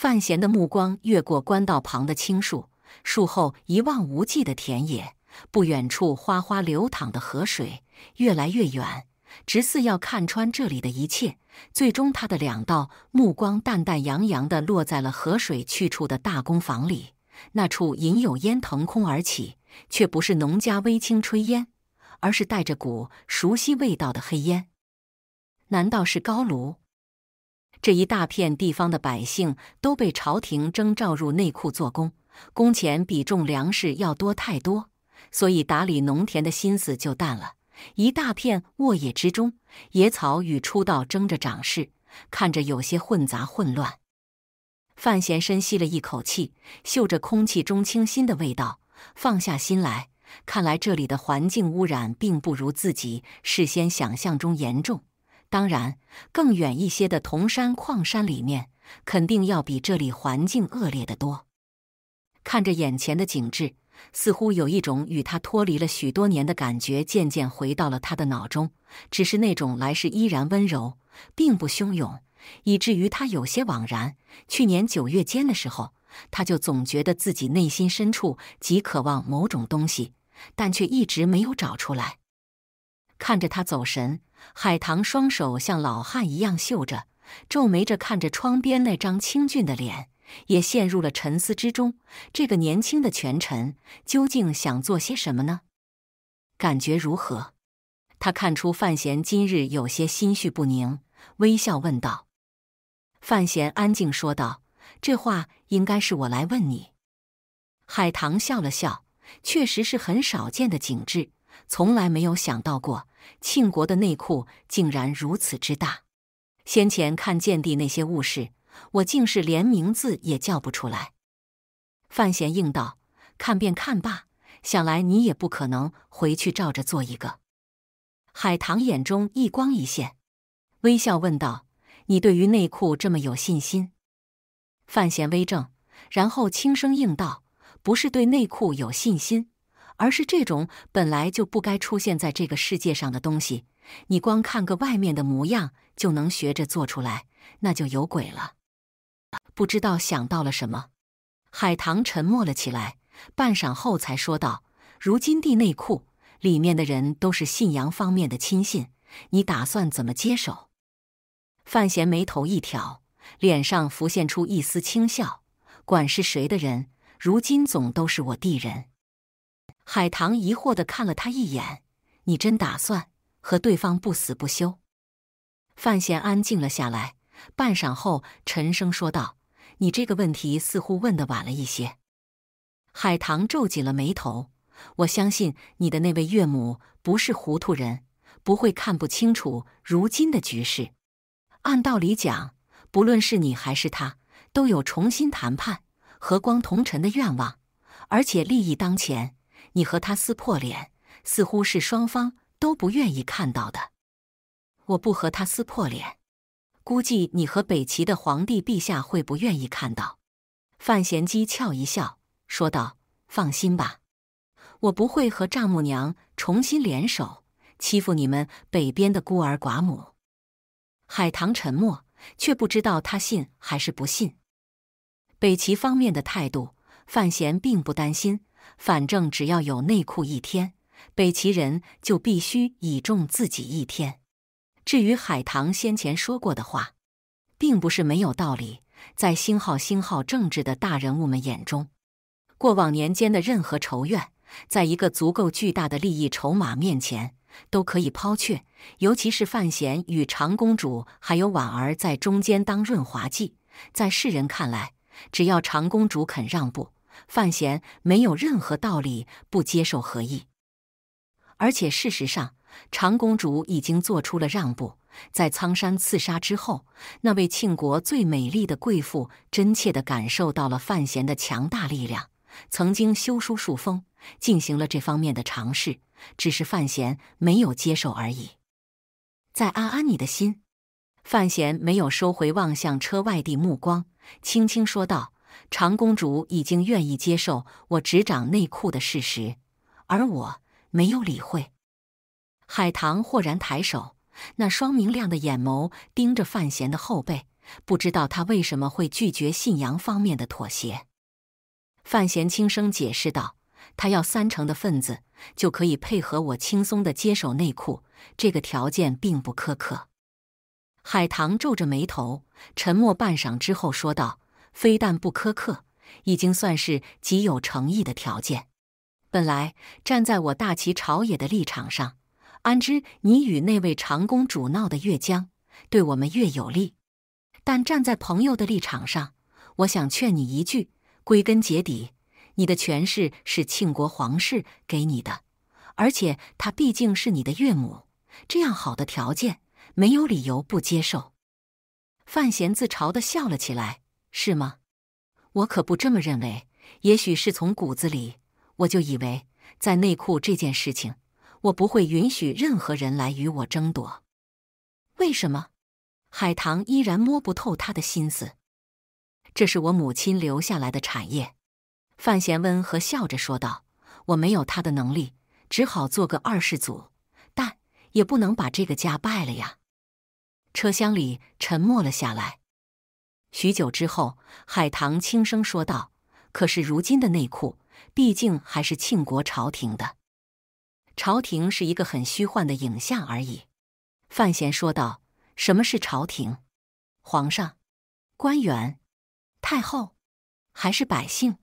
范闲的目光越过官道旁的青树，树后一望无际的田野，不远处哗哗流淌的河水，越来越远，直似要看穿这里的一切。最终，他的两道目光淡淡扬扬地落在了河水去处的大工房里。那处隐有烟腾空而起，却不是农家微青炊烟，而是带着股熟悉味道的黑烟。难道是高炉？这一大片地方的百姓都被朝廷征召入内库做工，工钱比种粮食要多太多，所以打理农田的心思就淡了。一大片沃野之中，野草与出道争着长势，看着有些混杂混乱。范闲深吸了一口气，嗅着空气中清新的味道，放下心来。看来这里的环境污染并不如自己事先想象中严重。当然，更远一些的铜山矿山里面，肯定要比这里环境恶劣得多。看着眼前的景致，似乎有一种与他脱离了许多年的感觉，渐渐回到了他的脑中。只是那种来世依然温柔，并不汹涌，以至于他有些惘然。去年九月间的时候，他就总觉得自己内心深处极渴望某种东西，但却一直没有找出来。看着他走神，海棠双手像老汉一样绣着，皱眉着看着窗边那张清俊的脸，也陷入了沉思之中。这个年轻的权臣究竟想做些什么呢？感觉如何？他看出范闲今日有些心绪不宁，微笑问道。范闲安静说道：“这话应该是我来问你。”海棠笑了笑，确实是很少见的景致，从来没有想到过。庆国的内裤竟然如此之大，先前看建地那些物事，我竟是连名字也叫不出来。范闲应道：“看便看罢，想来你也不可能回去照着做一个。”海棠眼中一光一现，微笑问道：“你对于内裤这么有信心？”范闲微怔，然后轻声应道：“不是对内裤有信心。”而是这种本来就不该出现在这个世界上的东西，你光看个外面的模样就能学着做出来，那就有鬼了。不知道想到了什么，海棠沉默了起来，半晌后才说道：“如今地内库里面的人都是信阳方面的亲信，你打算怎么接手？”范闲眉头一挑，脸上浮现出一丝轻笑：“管是谁的人，如今总都是我地人。”海棠疑惑的看了他一眼：“你真打算和对方不死不休？”范闲安静了下来，半晌后沉声说道：“你这个问题似乎问的晚了一些。”海棠皱紧了眉头：“我相信你的那位岳母不是糊涂人，不会看不清楚如今的局势。按道理讲，不论是你还是他，都有重新谈判、和光同尘的愿望，而且利益当前。”你和他撕破脸，似乎是双方都不愿意看到的。我不和他撕破脸，估计你和北齐的皇帝陛下会不愿意看到。范闲讥俏一笑，说道：“放心吧，我不会和丈母娘重新联手欺负你们北边的孤儿寡母。”海棠沉默，却不知道他信还是不信。北齐方面的态度，范闲并不担心。反正只要有内裤一天，北齐人就必须倚重自己一天。至于海棠先前说过的话，并不是没有道理。在星号星号政治的大人物们眼中，过往年间的任何仇怨，在一个足够巨大的利益筹码面前，都可以抛却。尤其是范闲与长公主还有婉儿在中间当润滑剂，在世人看来，只要长公主肯让步。范闲没有任何道理不接受和议，而且事实上，长公主已经做出了让步。在苍山刺杀之后，那位庆国最美丽的贵妇真切地感受到了范闲的强大力量，曾经修书数封，进行了这方面的尝试，只是范闲没有接受而已。在安安，你的心，范闲没有收回望向车外的目光，轻轻说道。长公主已经愿意接受我执掌内库的事实，而我没有理会。海棠豁然抬手，那双明亮的眼眸盯着范闲的后背，不知道他为什么会拒绝信阳方面的妥协。范闲轻声解释道：“他要三成的份子，就可以配合我轻松的接手内库，这个条件并不苛刻。”海棠皱着眉头，沉默半晌之后说道。非但不苛刻，已经算是极有诚意的条件。本来站在我大齐朝野的立场上，安知你与那位长公主闹得越僵，对我们越有利。但站在朋友的立场上，我想劝你一句：归根结底，你的权势是庆国皇室给你的，而且她毕竟是你的岳母，这样好的条件，没有理由不接受。范闲自嘲地笑了起来。是吗？我可不这么认为。也许是从骨子里，我就以为在内裤这件事情，我不会允许任何人来与我争夺。为什么？海棠依然摸不透他的心思。这是我母亲留下来的产业。范闲温和笑着说道：“我没有他的能力，只好做个二世祖，但也不能把这个家败了呀。”车厢里沉默了下来。许久之后，海棠轻声说道：“可是如今的内库，毕竟还是庆国朝廷的。朝廷是一个很虚幻的影像而已。”范闲说道：“什么是朝廷？皇上、官员、太后，还是百姓？”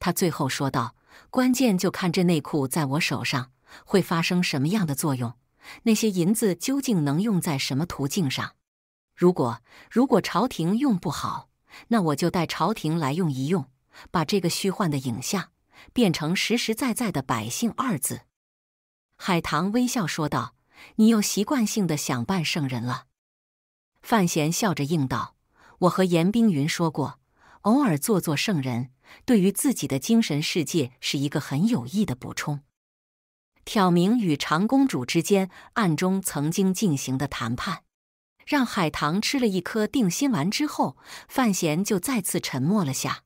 他最后说道：“关键就看这内库在我手上会发生什么样的作用，那些银子究竟能用在什么途径上。”如果如果朝廷用不好，那我就带朝廷来用一用，把这个虚幻的影像变成实实在在的百姓二字。”海棠微笑说道，“你又习惯性的想扮圣人了。”范闲笑着应道：“我和严冰云说过，偶尔做做圣人，对于自己的精神世界是一个很有益的补充。”挑明与长公主之间暗中曾经进行的谈判。让海棠吃了一颗定心丸之后，范闲就再次沉默了下，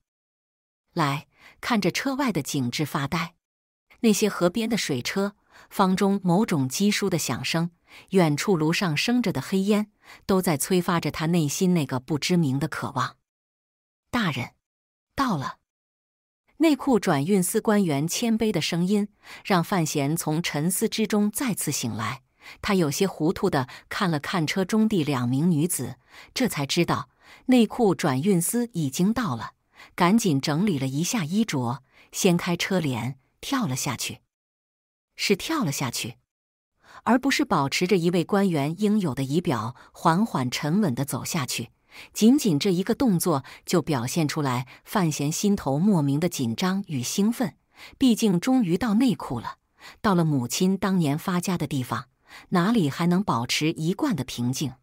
来看着车外的景致发呆。那些河边的水车、方中某种机书的响声、远处炉上升着的黑烟，都在催发着他内心那个不知名的渴望。大人，到了。内库转运司官员谦卑的声音让范闲从沉思之中再次醒来。他有些糊涂的看了看车中地两名女子，这才知道内库转运司已经到了，赶紧整理了一下衣着，掀开车帘跳了下去，是跳了下去，而不是保持着一位官员应有的仪表，缓缓沉稳的走下去。仅仅这一个动作，就表现出来范闲心头莫名的紧张与兴奋。毕竟终于到内库了，到了母亲当年发家的地方。哪里还能保持一贯的平静？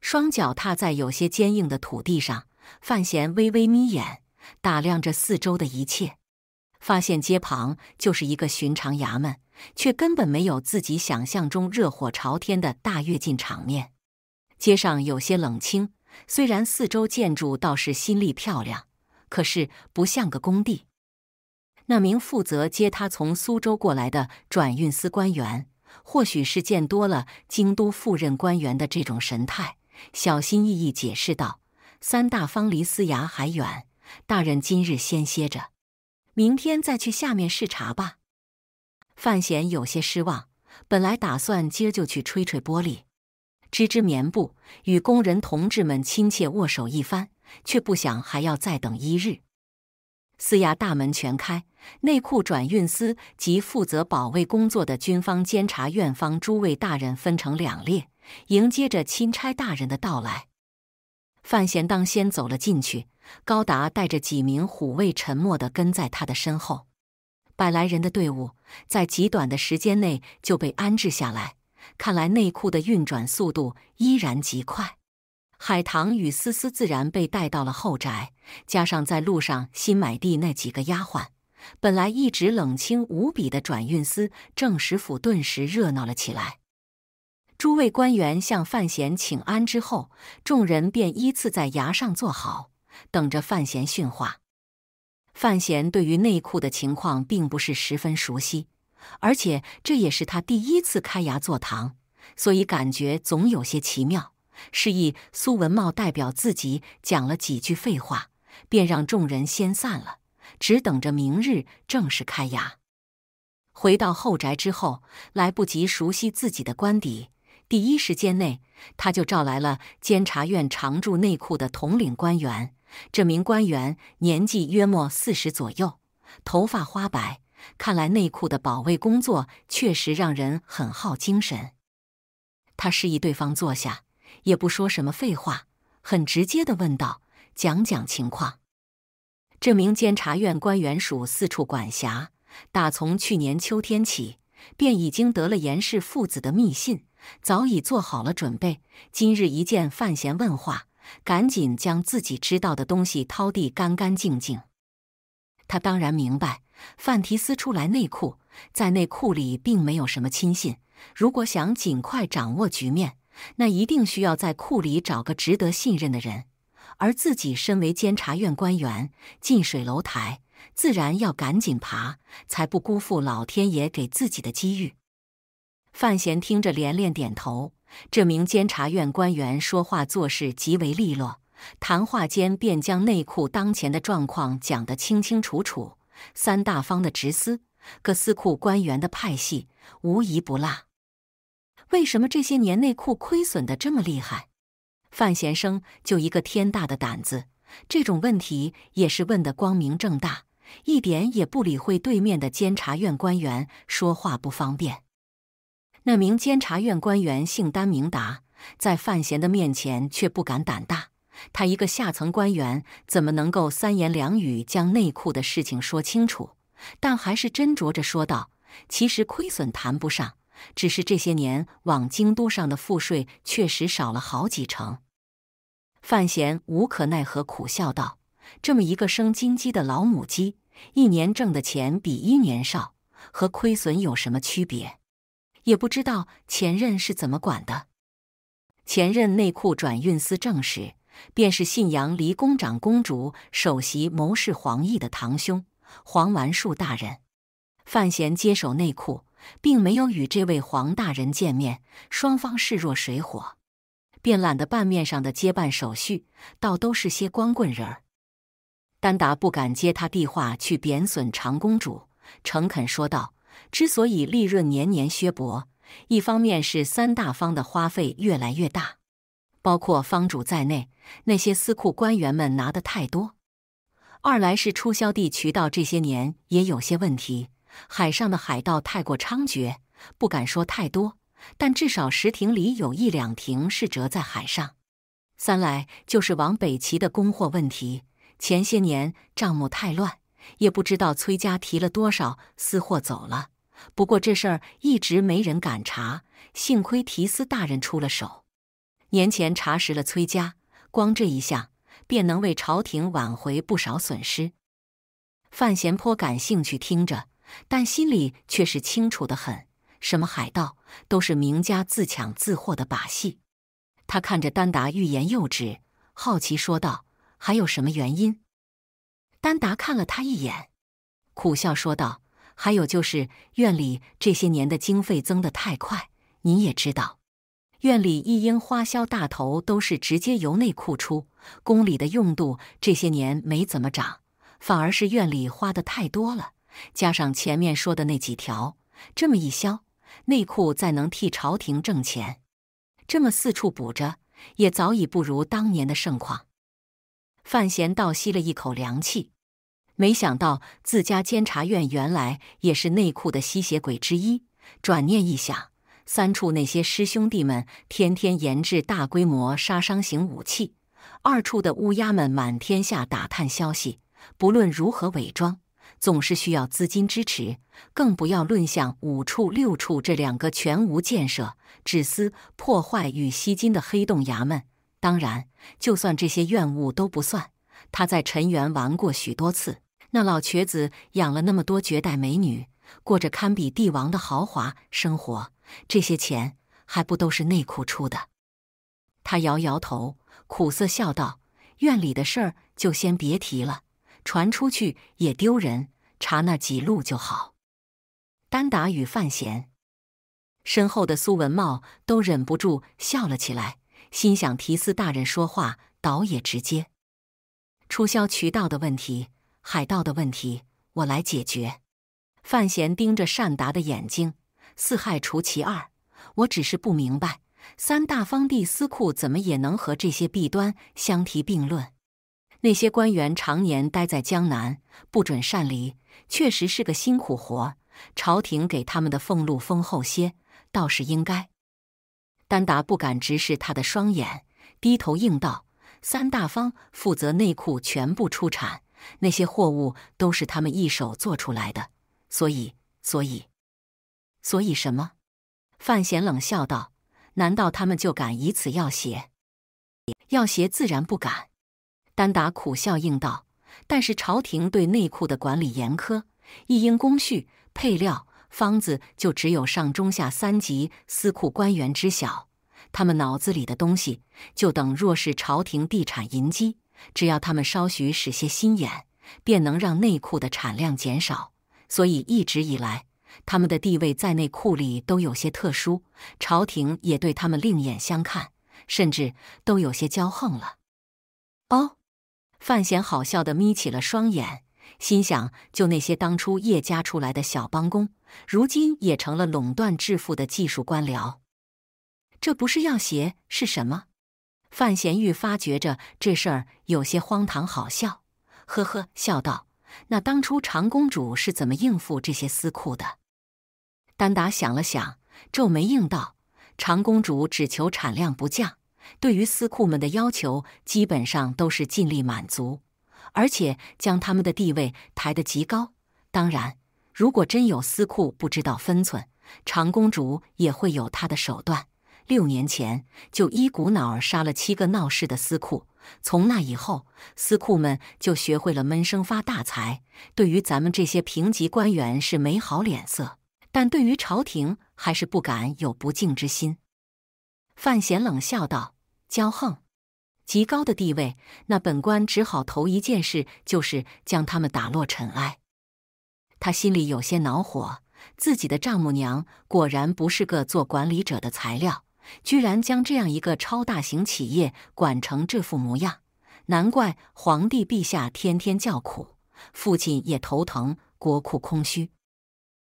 双脚踏在有些坚硬的土地上，范闲微微眯眼打量着四周的一切，发现街旁就是一个寻常衙门，却根本没有自己想象中热火朝天的大跃进场面。街上有些冷清，虽然四周建筑倒是新丽漂亮，可是不像个工地。那名负责接他从苏州过来的转运司官员。或许是见多了京都赴任官员的这种神态，小心翼翼解释道：“三大方离司衙还远，大人今日先歇着，明天再去下面视察吧。”范闲有些失望，本来打算今儿就去吹吹玻璃，织织棉布，与工人同志们亲切握手一番，却不想还要再等一日。四衙大门全开，内库转运司及负责保卫工作的军方监察院方诸位大人分成两列，迎接着钦差大人的到来。范闲当先走了进去，高达带着几名虎卫沉默的跟在他的身后。百来人的队伍在极短的时间内就被安置下来，看来内库的运转速度依然极快。海棠与思思自然被带到了后宅，加上在路上新买地那几个丫鬟，本来一直冷清无比的转运司郑石府顿时热闹了起来。诸位官员向范闲请安之后，众人便依次在崖上坐好，等着范闲训话。范闲对于内库的情况并不是十分熟悉，而且这也是他第一次开崖坐堂，所以感觉总有些奇妙。示意苏文茂代表自己讲了几句废话，便让众人先散了，只等着明日正式开衙。回到后宅之后，来不及熟悉自己的官邸，第一时间内他就召来了监察院常驻内库的统领官员。这名官员年纪约莫四十左右，头发花白，看来内库的保卫工作确实让人很耗精神。他示意对方坐下。也不说什么废话，很直接的问道：“讲讲情况。”这名监察院官员属四处管辖，打从去年秋天起，便已经得了严氏父子的密信，早已做好了准备。今日一见范闲问话，赶紧将自己知道的东西掏地干干净净。他当然明白，范提斯出来内库，在内库里并没有什么亲信，如果想尽快掌握局面。那一定需要在库里找个值得信任的人，而自己身为监察院官员，近水楼台，自然要赶紧爬，才不辜负老天爷给自己的机遇。范闲听着连连点头。这名监察院官员说话做事极为利落，谈话间便将内库当前的状况讲得清清楚楚，三大方的直司。各司库官员的派系，无一不落。为什么这些年内裤亏损的这么厉害？范闲生就一个天大的胆子，这种问题也是问的光明正大，一点也不理会对面的监察院官员说话不方便。那名监察院官员姓丹名达，在范闲的面前却不敢胆大。他一个下层官员，怎么能够三言两语将内裤的事情说清楚？但还是斟酌着说道：“其实亏损谈不上。”只是这些年往京都上的赋税确实少了好几成，范闲无可奈何苦笑道：“这么一个生金鸡的老母鸡，一年挣的钱比一年少，和亏损有什么区别？也不知道前任是怎么管的。前任内库转运司正使，便是信阳离宫长公主首席谋士黄奕的堂兄黄完树大人。范闲接手内库。”并没有与这位黄大人见面，双方势若水火，便懒得办面上的接办手续，倒都是些光棍人儿。丹达不敢接他递话去贬损长公主，诚恳说道：“之所以利润年年削薄，一方面是三大方的花费越来越大，包括方主在内，那些司库官员们拿的太多；二来是出销地渠道这些年也有些问题。”海上的海盗太过猖獗，不敢说太多，但至少十亭里有一两亭是折在海上。三来就是往北齐的供货问题，前些年账目太乱，也不知道崔家提了多少私货走了。不过这事儿一直没人敢查，幸亏提司大人出了手，年前查实了崔家，光这一项便能为朝廷挽回不少损失。范闲颇感兴趣听着。但心里却是清楚的很，什么海盗都是名家自抢自获的把戏。他看着丹达欲言又止，好奇说道：“还有什么原因？”丹达看了他一眼，苦笑说道：“还有就是院里这些年的经费增得太快，您也知道，院里一应花销大头都是直接由内库出，宫里的用度这些年没怎么涨，反而是院里花的太多了。”加上前面说的那几条，这么一削，内库再能替朝廷挣钱，这么四处补着，也早已不如当年的盛况。范闲倒吸了一口凉气，没想到自家监察院原来也是内库的吸血鬼之一。转念一想，三处那些师兄弟们天天研制大规模杀伤型武器，二处的乌鸦们满天下打探消息，不论如何伪装。总是需要资金支持，更不要论向五处六处这两个全无建设、只思破坏与吸金的黑洞衙门。当然，就算这些院务都不算，他在陈缘玩过许多次。那老瘸子养了那么多绝代美女，过着堪比帝王的豪华生活，这些钱还不都是内库出的？他摇摇头，苦涩笑道：“院里的事儿就先别提了。”传出去也丢人，查那几路就好。丹达与范闲身后的苏文茂都忍不住笑了起来，心想：提司大人说话倒也直接。出销渠道的问题，海盗的问题，我来解决。范闲盯着善达的眼睛，四害除其二，我只是不明白，三大方地私库怎么也能和这些弊端相提并论。那些官员常年待在江南，不准擅离，确实是个辛苦活。朝廷给他们的俸禄丰厚些，倒是应该。丹达不敢直视他的双眼，低头应道：“三大方负责内库全部出产，那些货物都是他们一手做出来的，所以，所以，所以什么？”范闲冷笑道：“难道他们就敢以此要挟？要挟自然不敢。”丹达苦笑应道：“但是朝廷对内库的管理严苛，一应工序、配料、方子就只有上中下三级司库官员知晓。他们脑子里的东西，就等若是朝廷地产银基。只要他们稍许使些心眼，便能让内库的产量减少。所以一直以来，他们的地位在内库里都有些特殊，朝廷也对他们另眼相看，甚至都有些骄横了。”哦。范闲好笑的眯起了双眼，心想：就那些当初叶家出来的小帮工，如今也成了垄断致富的技术官僚，这不是要挟是什么？范闲愈发觉着这事儿有些荒唐，好笑，呵呵，笑道：“那当初长公主是怎么应付这些私库的？”丹达想了想，皱眉应道：“长公主只求产量不降。”对于司库们的要求，基本上都是尽力满足，而且将他们的地位抬得极高。当然，如果真有司库不知道分寸，长公主也会有她的手段。六年前就一股脑儿杀了七个闹事的司库，从那以后，司库们就学会了闷声发大财。对于咱们这些平级官员是没好脸色，但对于朝廷还是不敢有不敬之心。范闲冷笑道。骄横，极高的地位，那本官只好头一件事就是将他们打落尘埃。他心里有些恼火，自己的丈母娘果然不是个做管理者的材料，居然将这样一个超大型企业管成这副模样，难怪皇帝陛下天天叫苦，父亲也头疼，国库空虚。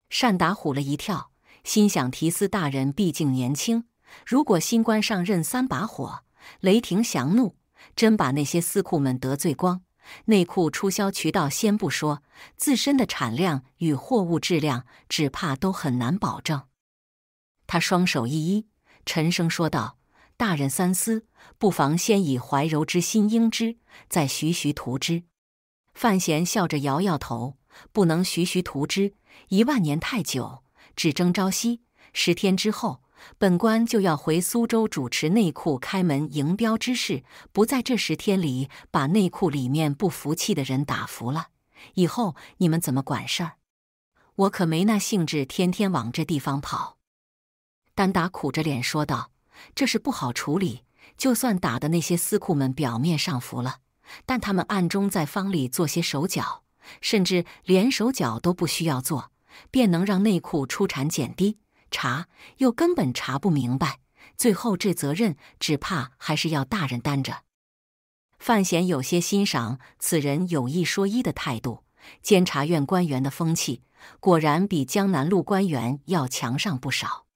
单达虎了一跳，心想：提斯大人毕竟年轻。如果新官上任三把火，雷霆降怒，真把那些司库们得罪光，内库出销渠道先不说，自身的产量与货物质量，只怕都很难保证。他双手一一，沉声说道：“大人三思，不妨先以怀柔之心应之，再徐徐图之。”范闲笑着摇摇头：“不能徐徐图之，一万年太久，只争朝夕。十天之后。”本官就要回苏州主持内库开门迎镖之事，不在这十天里把内库里面不服气的人打服了，以后你们怎么管事儿？我可没那兴致，天天往这地方跑。单达苦着脸说道：“这事不好处理，就算打的那些司库们表面上服了，但他们暗中在方里做些手脚，甚至连手脚都不需要做，便能让内库出产减低。”查又根本查不明白，最后这责任只怕还是要大人担着。范闲有些欣赏此人有一说一的态度，监察院官员的风气果然比江南路官员要强上不少。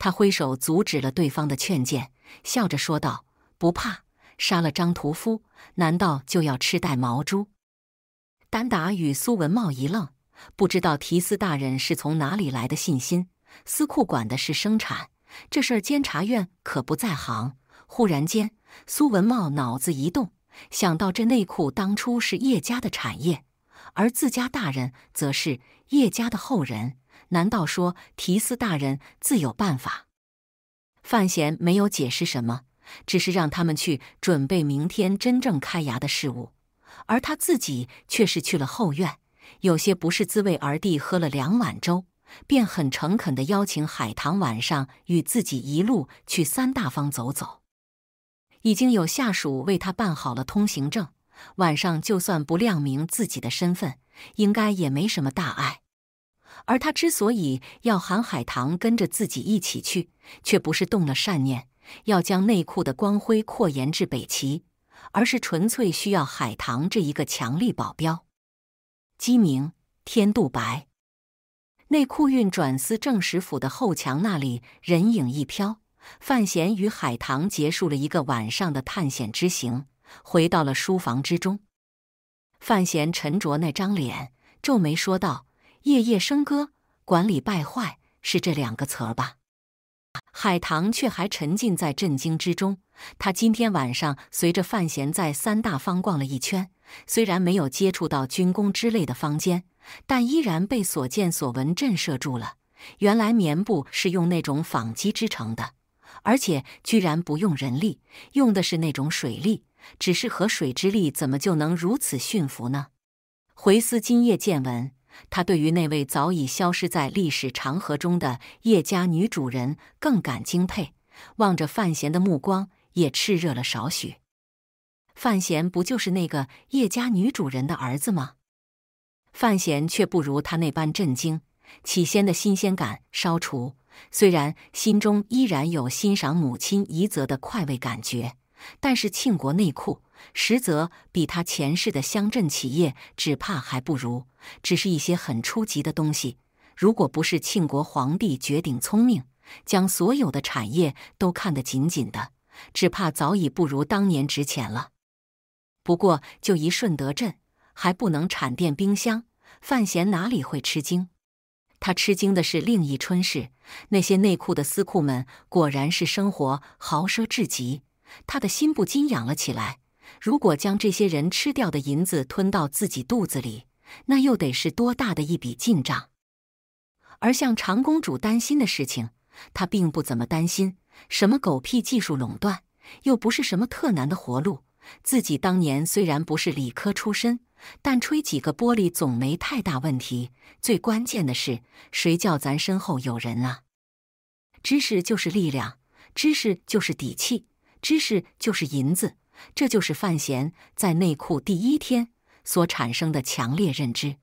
他挥手阻止了对方的劝谏，笑着说道：“不怕，杀了张屠夫，难道就要吃带毛猪？”丹达与苏文茂一愣，不知道提斯大人是从哪里来的信心。司库管的是生产这事儿，监察院可不在行。忽然间，苏文茂脑子一动，想到这内库当初是叶家的产业，而自家大人则是叶家的后人，难道说提司大人自有办法？范闲没有解释什么，只是让他们去准备明天真正开衙的事物，而他自己却是去了后院，有些不是滋味儿地喝了两碗粥。便很诚恳地邀请海棠晚上与自己一路去三大方走走，已经有下属为他办好了通行证，晚上就算不亮明自己的身份，应该也没什么大碍。而他之所以要喊海棠跟着自己一起去，却不是动了善念，要将内库的光辉扩延至北齐，而是纯粹需要海棠这一个强力保镖。鸡鸣，天渡白。内库运转司政史府的后墙那里，人影一飘，范闲与海棠结束了一个晚上的探险之行，回到了书房之中。范闲沉着那张脸，皱眉说道：“夜夜笙歌，管理败坏，是这两个词儿吧？”海棠却还沉浸在震惊之中。他今天晚上随着范闲在三大方逛了一圈，虽然没有接触到军工之类的房间。但依然被所见所闻震慑住了。原来棉布是用那种纺机织成的，而且居然不用人力，用的是那种水力。只是河水之力，怎么就能如此驯服呢？回思今夜见闻，他对于那位早已消失在历史长河中的叶家女主人更感敬佩，望着范闲的目光也炽热了少许。范闲不就是那个叶家女主人的儿子吗？范闲却不如他那般震惊，起先的新鲜感消除，虽然心中依然有欣赏母亲遗泽的快慰感觉，但是庆国内库实则比他前世的乡镇企业只怕还不如，只是一些很初级的东西。如果不是庆国皇帝绝顶聪明，将所有的产业都看得紧紧的，只怕早已不如当年值钱了。不过就一顺德镇。还不能产电冰箱，范闲哪里会吃惊？他吃惊的是另一春事，那些内库的私库们果然是生活豪奢至极，他的心不禁痒了起来。如果将这些人吃掉的银子吞到自己肚子里，那又得是多大的一笔进账？而像长公主担心的事情，他并不怎么担心。什么狗屁技术垄断，又不是什么特难的活路。自己当年虽然不是理科出身，但吹几个玻璃总没太大问题。最关键的是，谁叫咱身后有人啊？知识就是力量，知识就是底气，知识就是银子。这就是范闲在内库第一天所产生的强烈认知。